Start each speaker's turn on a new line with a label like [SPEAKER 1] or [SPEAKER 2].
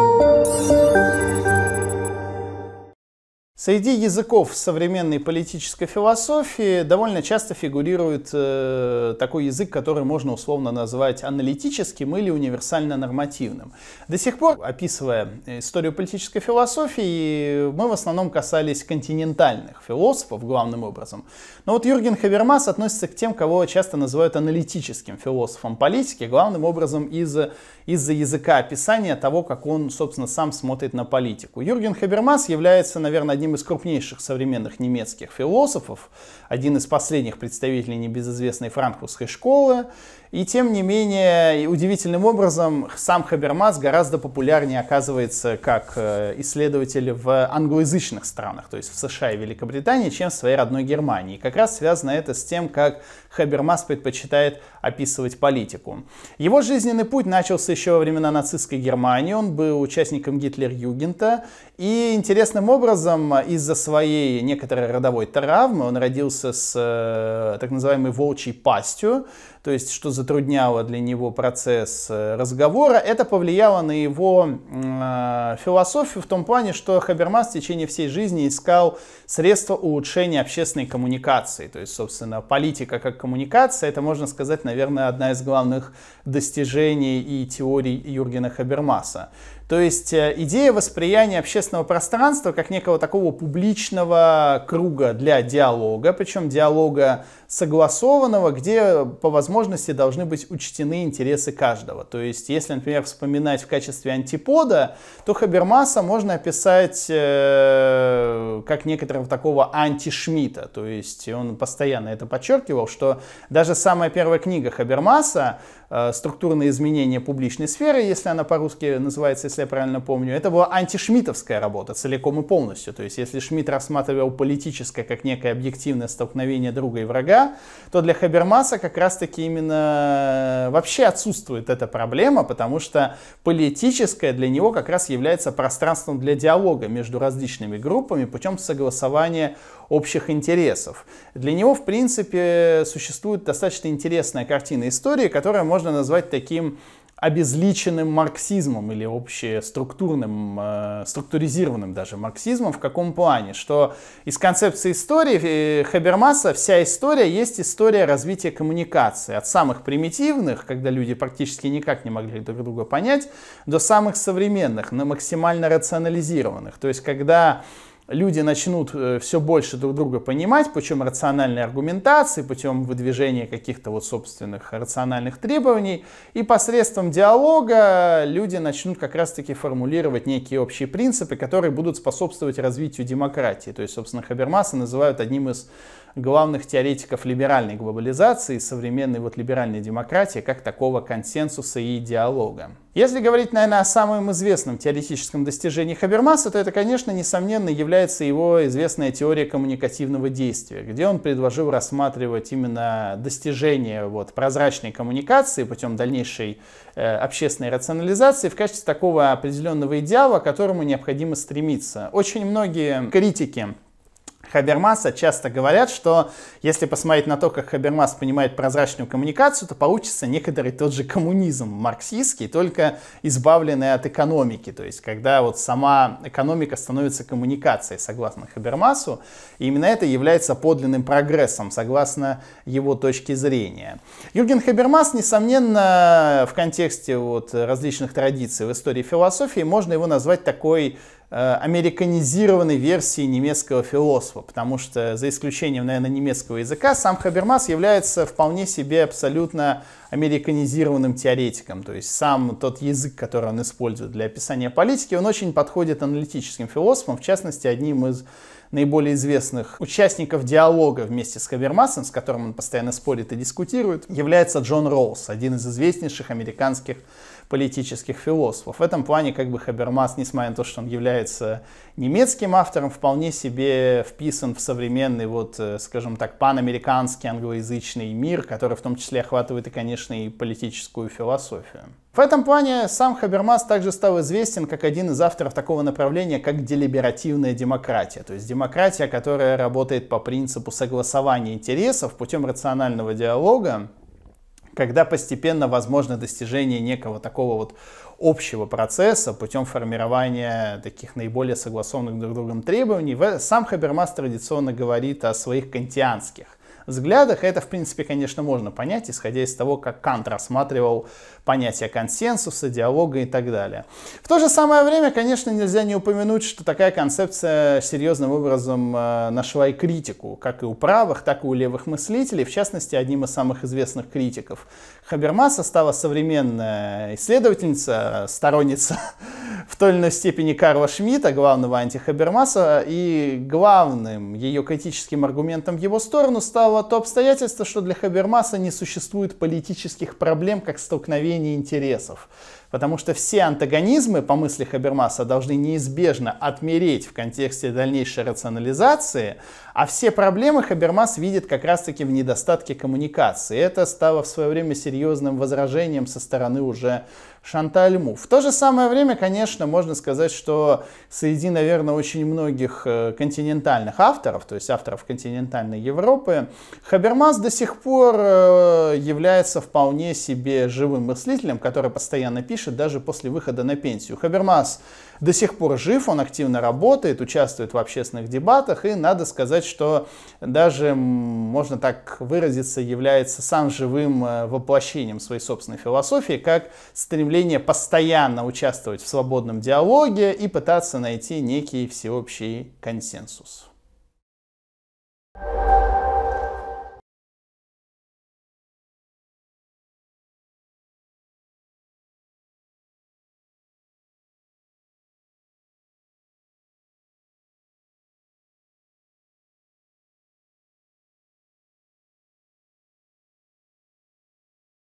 [SPEAKER 1] 嗯。Среди языков современной политической философии довольно часто фигурирует э, такой язык, который можно условно назвать аналитическим или универсально-нормативным. До сих пор, описывая э, историю политической философии, мы в основном касались континентальных философов главным образом. Но вот Юрген Хабермас относится к тем, кого часто называют аналитическим философом политики, главным образом из-за из языка описания того, как он, собственно, сам смотрит на политику. Юрген Хабермас является, наверное, одним из из крупнейших современных немецких философов, один из последних представителей небезызвестной франкфуртской школы, и тем не менее, удивительным образом, сам Хабермас гораздо популярнее оказывается как э, исследователь в англоязычных странах, то есть в США и Великобритании, чем в своей родной Германии. И как раз связано это с тем, как Хабермас предпочитает описывать политику. Его жизненный путь начался еще во времена нацистской Германии, он был участником Гитлер-Югента, и интересным образом из-за своей некоторой родовой травмы он родился с э, так называемой волчьей пастью, то есть что затрудняло для него процесс э, разговора, это повлияло на его э, философию в том плане, что Хабермас в течение всей жизни искал средства улучшения общественной коммуникации. То есть, собственно, политика как коммуникация, это, можно сказать, наверное, одна из главных достижений и теорий Юргена Хабермаса. То есть э, идея восприятия общественного пространства как некого такого публичного круга для диалога, причем диалога согласованного, где по возможности должны быть учтены интересы каждого. То есть, если, например, вспоминать в качестве антипода, то Хабермаса можно описать э, как некоторого такого антишмита. То есть он постоянно это подчеркивал, что даже самая первая книга Хабермаса э, «Структурные изменения публичной сферы», если она по-русски называется, если я правильно помню, это была антишмитовская работа целиком и полностью. То есть, если Шмидт рассматривал политическое как некое объективное столкновение друга и врага, то для Хабермаса как раз-таки именно э, вообще отсутствует эта проблема, потому что политическое для него как раз является пространством для диалога между различными группами путем согласования общих интересов. Для него, в принципе, существует достаточно интересная картина истории, которую можно назвать таким обезличенным марксизмом или общеструктурным, э, структуризированным даже марксизмом. В каком плане? Что из концепции истории э, Хабермаса вся история есть история развития коммуникации. От самых примитивных, когда люди практически никак не могли друг друга понять, до самых современных, но максимально рационализированных. То есть, когда люди начнут э, все больше друг друга понимать путем рациональной аргументации, путем выдвижения каких-то вот собственных рациональных требований, и посредством диалога люди начнут как раз-таки формулировать некие общие принципы, которые будут способствовать развитию демократии. То есть, собственно, Хабермаса называют одним из главных теоретиков либеральной глобализации, и современной вот либеральной демократии, как такого консенсуса и диалога. Если говорить, наверное, о самом известном теоретическом достижении Хабермаса, то это, конечно, несомненно является его известная теория коммуникативного действия, где он предложил рассматривать именно достижение вот, прозрачной коммуникации путем дальнейшей э, общественной рационализации в качестве такого определенного идеала, к которому необходимо стремиться. Очень многие критики Хабермаса часто говорят, что если посмотреть на то, как Хабермас понимает прозрачную коммуникацию, то получится некоторый тот же коммунизм марксистский, только избавленный от экономики. То есть, когда вот сама экономика становится коммуникацией, согласно Хабермасу, и именно это является подлинным прогрессом, согласно его точке зрения. Юрген Хабермас, несомненно, в контексте вот различных традиций в истории философии, можно его назвать такой Э, американизированной версии немецкого философа, потому что, за исключением, наверное, немецкого языка, сам Хабермас является вполне себе абсолютно американизированным теоретиком. То есть сам тот язык, который он использует для описания политики, он очень подходит аналитическим философам, в частности, одним из наиболее известных участников диалога вместе с Хабермасом, с которым он постоянно спорит и дискутирует, является Джон Роллс, один из известнейших американских политических философов. В этом плане как бы Хабермас, несмотря на то, что он является немецким автором, вполне себе вписан в современный, вот, э, скажем так, панамериканский англоязычный мир, который в том числе охватывает и, конечно, и политическую философию. В этом плане сам Хабермас также стал известен как один из авторов такого направления, как делиберативная демократия, то есть демократия, которая работает по принципу согласования интересов путем рационального диалога когда постепенно возможно достижение некого такого вот общего процесса путем формирования таких наиболее согласованных друг с другом требований, сам Хабермас традиционно говорит о своих кантианских взглядах. Это, в принципе, конечно, можно понять, исходя из того, как Кант рассматривал понятие консенсуса, диалога и так далее. В то же самое время, конечно, нельзя не упомянуть, что такая концепция серьезным образом э, нашла и критику, как и у правых, так и у левых мыслителей, в частности, одним из самых известных критиков. Хабермаса стала современная исследовательница, сторонница в той или иной степени Карла Шмидта, главного антихабермаса, и главным ее критическим аргументом в его сторону стало то обстоятельство, что для Хабермаса не существует политических проблем как столкновение интересов. Потому что все антагонизмы, по мысли Хабермаса, должны неизбежно отмереть в контексте дальнейшей рационализации, а все проблемы Хабермас видит как раз-таки в недостатке коммуникации. Это стало в свое время серьезным возражением со стороны уже Шанталь Му. В то же самое время, конечно, можно сказать, что среди, наверное, очень многих э, континентальных авторов, то есть авторов континентальной Европы, Хабермас до сих пор э, является вполне себе живым мыслителем, который постоянно пишет пишет даже после выхода на пенсию. Хабермас до сих пор жив, он активно работает, участвует в общественных дебатах и, надо сказать, что даже, можно так выразиться, является сам живым э, воплощением своей собственной философии, как стремление постоянно участвовать в свободном диалоге и пытаться найти некий всеобщий консенсус.